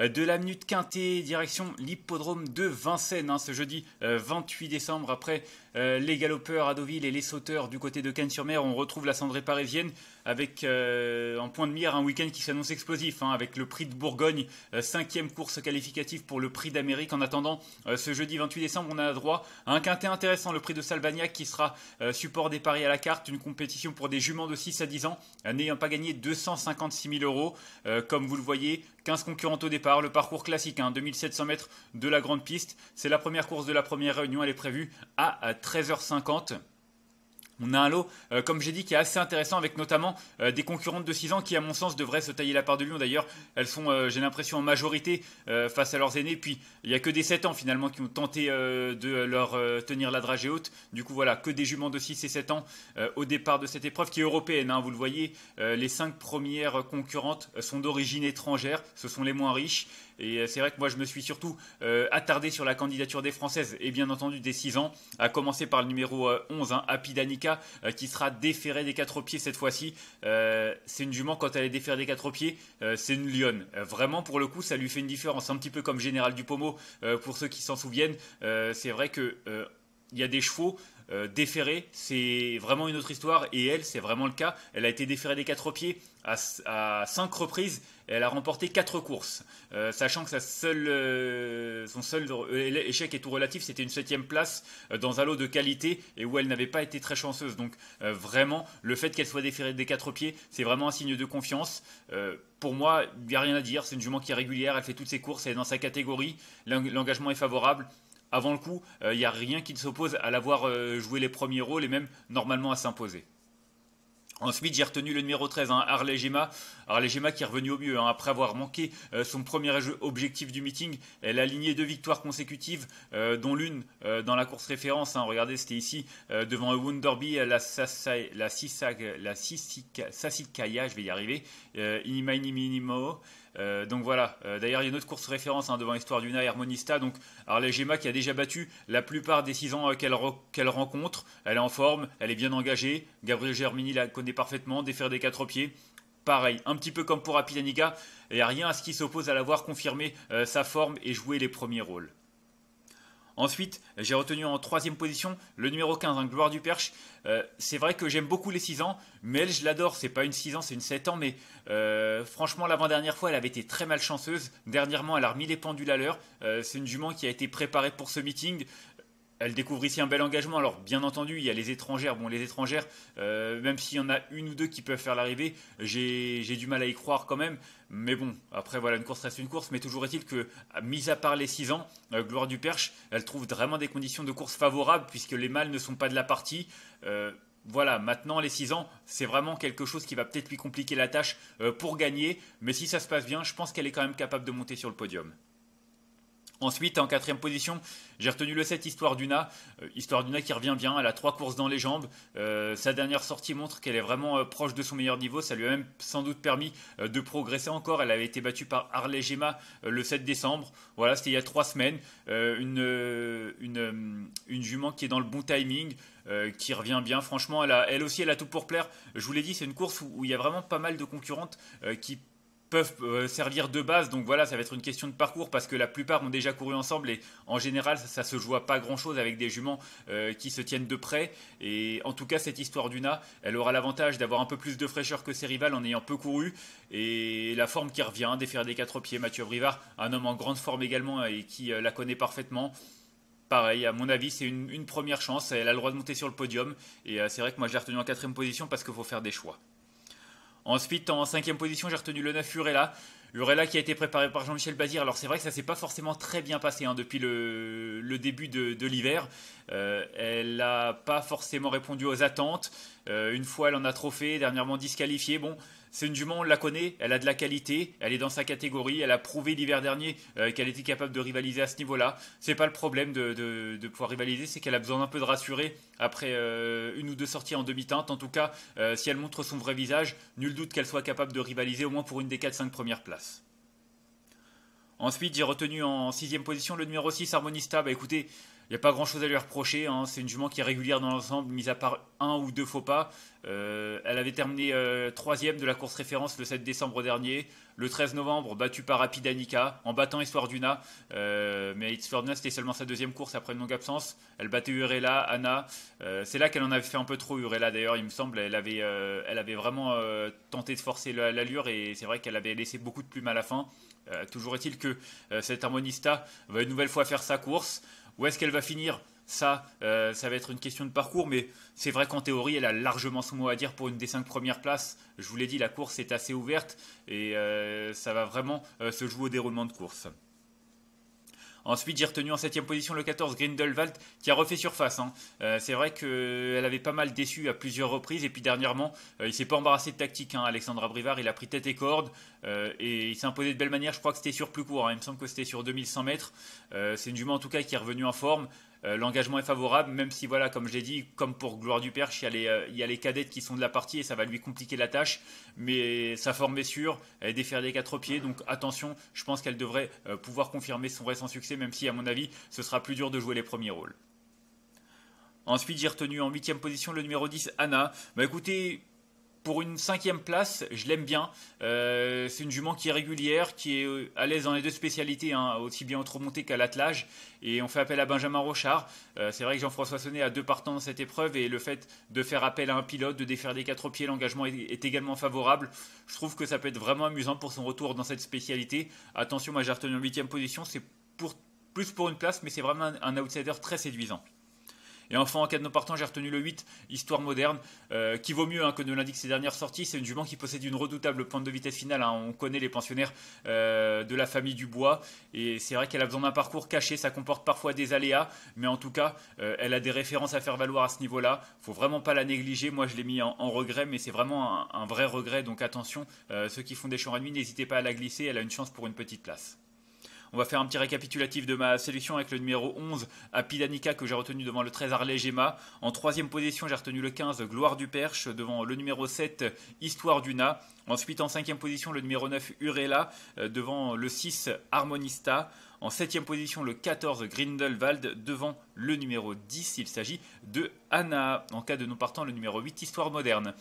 euh, de la minute quintée, direction l'hippodrome de Vincennes hein, ce jeudi 28 euh, décembre. Après euh, les galopeurs à Deauville et les sauteurs du côté de Cannes-sur-Mer, on retrouve la cendrée parisienne avec en point de mire un week-end qui s'annonce explosif hein, avec le prix de Bourgogne, cinquième course qualificative pour le prix d'Amérique. En attendant, ce jeudi 28 décembre, on a droit à un quintet intéressant, le prix de Salvagnac qui sera support des paris à la carte, une compétition pour des juments de 6 à 10 ans n'ayant pas gagné 256 000 euros. comme vous le voyez, 15 concurrents au départ par le parcours classique, hein, 2700 mètres de la grande piste. C'est la première course de la première réunion, elle est prévue à 13h50. On a un lot, euh, comme j'ai dit, qui est assez intéressant avec notamment euh, des concurrentes de 6 ans qui, à mon sens, devraient se tailler la part de Lyon. D'ailleurs, elles sont, euh, j'ai l'impression, en majorité face à leurs aînés. Puis, il n'y a que des 7 ans finalement qui ont tenté de leur tenir la dragée haute. Du coup, voilà, que des juments de 6 et 7 ans au départ de cette épreuve qui est européenne. Hein, vous le voyez, les 5 premières concurrentes sont d'origine étrangère. Ce sont les moins riches. Et c'est vrai que moi, je me suis surtout attardé sur la candidature des Françaises et bien entendu des 6 ans, à commencer par le numéro 11, hein, Happy Danica euh, qui sera déféré des quatre pieds cette fois-ci. Euh, c'est une jument quand elle est déférée des quatre pieds, euh, c'est une lionne. vraiment pour le coup, ça lui fait une différence, un petit peu comme Général Dupomo pour ceux qui s'en souviennent. c'est vrai que il y a des chevaux euh, déférée, c'est vraiment une autre histoire et elle, c'est vraiment le cas. Elle a été déférée des quatre pieds à, cinq reprises. Et elle a remporté quatre courses, euh, sachant que sa seule, euh, son seul échec est tout relatif, c'était une septième place dans un lot de qualité et où elle n'avait pas été très chanceuse. Donc vraiment, le fait qu'elle soit déférée des quatre pieds, c'est vraiment un signe de confiance pour moi, il n'y a rien à dire. C'est une jument qui est régulière, elle fait toutes ses courses, elle est dans sa catégorie, l'engagement est favorable avant le coup, il euh, n'y a rien qui ne s'oppose à l'avoir euh, joué les premiers rôles et même normalement à s'imposer. Ensuite, j'ai retenu le numéro 13, hein, Harley Gema. Gema qui est revenu au mieux. Hein. après avoir manqué euh, son premier objectif du meeting, elle a aligné deux victoires consécutives, dont l'une dans la course référence. Hein. regardez, c'était ici, devant Wunderby, la, Sasai, la, je vais y arriver, Inima, euh, donc voilà, euh, d'ailleurs il y a une autre course référence hein, devant Histoire d'Una et Harmonista, donc la Gemma qui a déjà battu la plupart des 6 ans euh, qu'elle rencontre, elle est en forme, elle est bien engagée, Gabriel Germini la connaît parfaitement, défaire des quatre pieds, pareil, un petit peu comme pour Apilaniga, il n'y a rien à ce qui s'oppose à l'avoir confirmé sa forme et joué les premiers rôles. Ensuite, j'ai retenu en troisième position le numéro 15, hein, Gloire du Perche. Euh, c'est vrai que j'aime beaucoup les 6 ans, mais elle, je l'adore. C'est pas une 6 ans, c'est une 7 ans, mais euh, franchement, l'avant-dernière fois, elle avait été très malchanceuse. Dernièrement, elle a remis les pendules à l'heure. Euh, c'est une jument qui a été préparée pour ce meeting elle découvre ici un bel engagement. Alors, bien entendu, il y a les étrangères. Bon, les étrangères, euh, même s'il y en a une ou deux qui peuvent faire l'arrivée, j'ai du mal à y croire quand même. Mais bon, après, voilà, une course reste une course. Mais toujours est-il que, mis à part les 6 ans, euh, Gloire du Perche, elle trouve vraiment des conditions de course favorables puisque les mâles ne sont pas de la partie. Euh, voilà, maintenant les 6 ans, c'est vraiment quelque chose qui va peut-être lui compliquer la tâche pour gagner. Mais si ça se passe bien, je pense qu'elle est quand même capable de monter sur le podium. Ensuite, en quatrième position, j'ai retenu le 7 Histoire d'Una. Euh, Histoire d'Una qui revient bien, elle a trois courses dans les jambes. Euh, sa dernière sortie montre qu'elle est vraiment euh, proche de son meilleur niveau. Ça lui a même sans doute permis de progresser encore. Elle avait été battue par Harley Gemma le 7 décembre. Voilà, c'était il y a trois semaines. une, jument qui est dans le bon timing. qui revient bien. Franchement, elle, a, elle, aussi, elle a tout pour plaire. Je vous l'ai dit, c'est une course où, il y a vraiment pas mal de concurrentes qui peuvent euh, servir de base. Donc voilà, ça va être une question de parcours parce que la plupart ont déjà couru ensemble et en général, ça, se joue pas grand chose avec des juments euh, qui se tiennent de près. Et en tout cas, cette histoire d'Una, elle aura l'avantage d'avoir un peu plus de fraîcheur que ses rivales en ayant peu couru et la forme qui revient, défaire des quatre pieds. Mathieu Brivard, un homme en grande forme également et qui euh, la connaît parfaitement pareil, à mon avis, c'est une, première chance. Elle a le droit de monter sur le podium. Et c'est vrai que moi, je l'ai retenu en quatrième position parce qu'il faut faire des choix. Ensuite, en cinquième position, j'ai retenu le 9 Urella. Urella qui a été préparée par Jean-Michel Bazir. Alors c'est vrai que ça s'est pas forcément très bien passé hein, depuis le, début de, l'hiver. Euh, elle n'a pas forcément répondu aux attentes. Euh, une fois, elle en a trophée. fait. Dernièrement disqualifiée. Bon, c'est une jument, on la connaît, elle a de la qualité, elle est dans sa catégorie, elle a prouvé l'hiver dernier euh, qu'elle était capable de rivaliser à ce niveau-là. C'est pas le problème de, pouvoir rivaliser, c'est qu'elle a besoin d'un peu de rassurer après euh, une ou deux sorties en demi-teinte. En tout cas, euh, si elle montre son vrai visage, nul doute qu'elle soit capable de rivaliser au moins pour une des 4-5 premières places. Ensuite, j'ai retenu en sixième position le numéro 6, Harmonista. Bah écoutez, il n'y a pas grand chose à lui reprocher. Hein. C'est une jument qui est régulière dans l'ensemble, mis à part un ou deux faux pas. Euh, elle avait terminé euh, troisième de la course référence le 7 décembre dernier. Le 13 novembre, battue par Rapid en battant Histoire Duna. Euh, mais Histoire Duna, c'était seulement sa deuxième course après une longue absence. Elle battait Urella, Anna. c'est là qu'elle en avait fait un peu trop, Urella d'ailleurs, il me semble. Elle avait, elle avait vraiment tenté de forcer l'allure et c'est vrai qu'elle avait laissé beaucoup de plumes à la fin. toujours est-il que cet harmonista va une nouvelle fois faire sa course. Où est-ce qu'elle va finir ça, euh, ça va être une question de parcours, mais c'est vrai qu'en théorie, elle a largement son mot à dire pour une des cinq premières places. Je vous l'ai dit, la course est assez ouverte et euh, ça va vraiment euh, se jouer au déroulement de course. Ensuite, j'ai retenu en 7 position le 14 Grindelwald qui a refait surface. Hein. c'est vrai qu'elle avait pas mal déçu à plusieurs reprises et puis dernièrement, il il s'est pas embarrassé de tactique. Hein, Alexandra Brivard, il a pris tête et corde et il s'est imposé de belle manière. Je crois que c'était sur plus court. Hein. Il me semble que c'était sur 2100 mètres. c'est une jument en tout cas qui est revenue en forme. Euh, l'engagement est favorable, même si, voilà, comme j'ai dit, comme pour Gloire du Perche, il y, a les, euh, les cadettes qui sont de la partie et ça va lui compliquer la tâche. Mais sa forme est sûre, elle défère des quatre pieds, donc attention, je pense qu'elle devrait euh, pouvoir confirmer son récent succès, même si, à mon avis, ce sera plus dur de jouer les premiers rôles. Ensuite, j'ai retenu en huitième position le numéro 10, Anna. Bah écoutez, pour une cinquième place, je l'aime bien. Euh, c'est une jument qui est régulière, qui est euh, à l'aise dans les deux spécialités, hein, aussi bien au montée qu'à l'attelage. Et on fait appel à Benjamin Rochard. Euh, c'est vrai que Jean-François Sonnet a deux partants dans cette épreuve et le fait de faire appel à un pilote, de défaire des quatre pieds, l'engagement est, également favorable. Je trouve que ça peut être vraiment amusant pour son retour dans cette spécialité. Attention, moi j'ai retenu en huitième position, c'est pour, plus pour une place, mais c'est vraiment un outsider très séduisant. Et enfin, en cas de non partant, j'ai retenu le 8, Histoire moderne, euh, qui vaut mieux hein, que ne l'indiquent ses dernières sorties. C'est une jument qui possède une redoutable pointe de vitesse finale. Hein. On connaît les pensionnaires euh, de la famille Dubois. Et c'est vrai qu'elle a besoin d'un parcours caché. Ça comporte parfois des aléas. Mais en tout cas, euh, elle a des références à faire valoir à ce niveau-là. faut vraiment pas la négliger. Moi, je l'ai mis en, regret, mais c'est vraiment un, un, vrai regret. Donc attention, ceux qui font des champs à nuit, n'hésitez pas à la glisser. Elle a une chance pour une petite place. On va faire un petit récapitulatif de ma sélection avec le numéro 11, Apidanica, que j'ai retenu devant le 13 Arlé En troisième position, j'ai retenu le 15, Gloire du Perche, devant le numéro 7, Histoire d'Una. Ensuite, en cinquième position, le numéro 9, Urella, euh, devant le 6, Harmonista. En septième position, le 14, Grindelwald, devant le numéro 10, il s'agit de Anna. En cas de non partant, le numéro 8, Histoire moderne.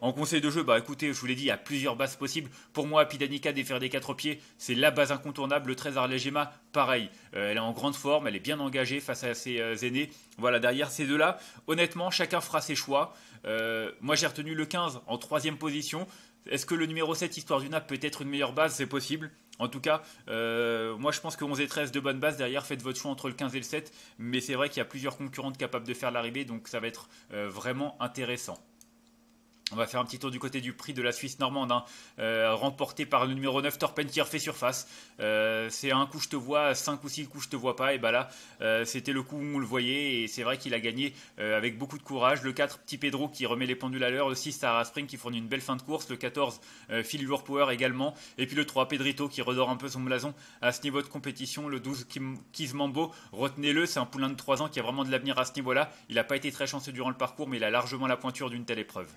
En conseil de jeu, bah écoutez, je vous l'ai dit, il y a plusieurs bases possibles. Pour moi, Pidanica défaire des quatre pieds, c'est la base incontournable. Le 13 Arlegema, pareil. Euh, elle est en grande forme, elle est bien engagée face à ses euh, aînés. Voilà, derrière ces deux-là, honnêtement, chacun fera ses choix. Euh, moi, j'ai retenu le 15 en troisième position. Est-ce que le numéro 7, Histoire du Nap, peut être une meilleure base C'est possible. En tout cas, moi je pense que 11 et 13 de bonne base. Derrière, faites votre choix entre le 15 et le 7. Mais c'est vrai qu'il y a plusieurs concurrentes capables de faire l'arrivée, donc ça va être vraiment intéressant. On va faire un petit tour du côté du prix de la Suisse normande, hein. euh, remporté par le numéro 9 Torpentier fait surface. Euh, c'est un coup je te vois, cinq ou six coups je te vois pas, et bah là euh, c'était le coup où on le voyait, et c'est vrai qu'il a gagné avec beaucoup de courage. Le 4 Petit Pedro qui remet les pendules à l'heure, le 6 Sarah Spring qui fournit une belle fin de course, le 14 Phil Power également, et puis le 3 Pedrito qui redore un peu son blason à ce niveau de compétition, le 12 Kizmambo, retenez-le, c'est un poulain de 3 ans qui a vraiment de l'avenir à ce niveau-là. Il n'a pas été très chanceux durant le parcours, mais il a largement la pointure d'une telle épreuve.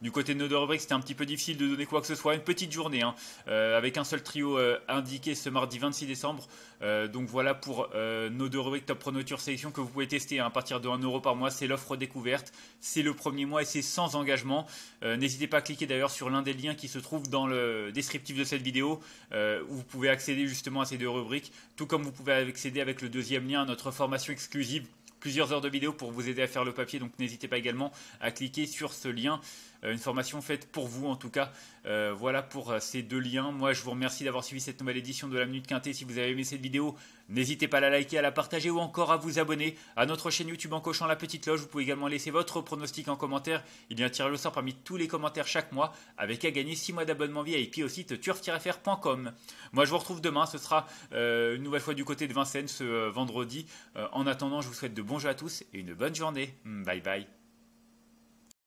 Du côté de rubriques, c'était un petit peu difficile de donner quoi que ce soit. Une petite journée, hein, euh, avec un seul trio euh, indiqué ce mardi 26 décembre. Euh, donc voilà pour nos deux rubriques Top Pronoture Sélection que vous pouvez tester hein. à partir de 1€ par mois. C'est l'offre découverte, c'est le premier mois et c'est sans engagement. N'hésitez pas à cliquer d'ailleurs sur l'un des liens qui se trouve dans le descriptif de cette vidéo où vous pouvez accéder justement à ces deux rubriques, tout comme vous pouvez accéder avec le deuxième lien à notre formation exclusive plusieurs heures de vidéos pour vous aider à faire le papier. Donc n'hésitez pas également à cliquer sur ce lien. Euh, une formation faite pour vous en tout cas. Euh, voilà pour euh, ces deux liens. Moi je vous remercie d'avoir suivi cette nouvelle édition de la Minute Quintée. Si vous avez aimé cette vidéo, n'hésitez pas à la liker, à la partager ou encore à vous abonner à notre chaîne YouTube en cochant la petite loge. Vous pouvez également laisser votre pronostic en commentaire. Eh Il y a un tirage au sort parmi tous les commentaires chaque mois avec à gagner 6 mois d'abonnement VIP au site turf-fr.com. Moi je vous retrouve demain, ce sera une nouvelle fois du côté de Vincennes ce vendredi. en attendant, je vous souhaite de bons jeux à tous et une bonne journée. Bye bye.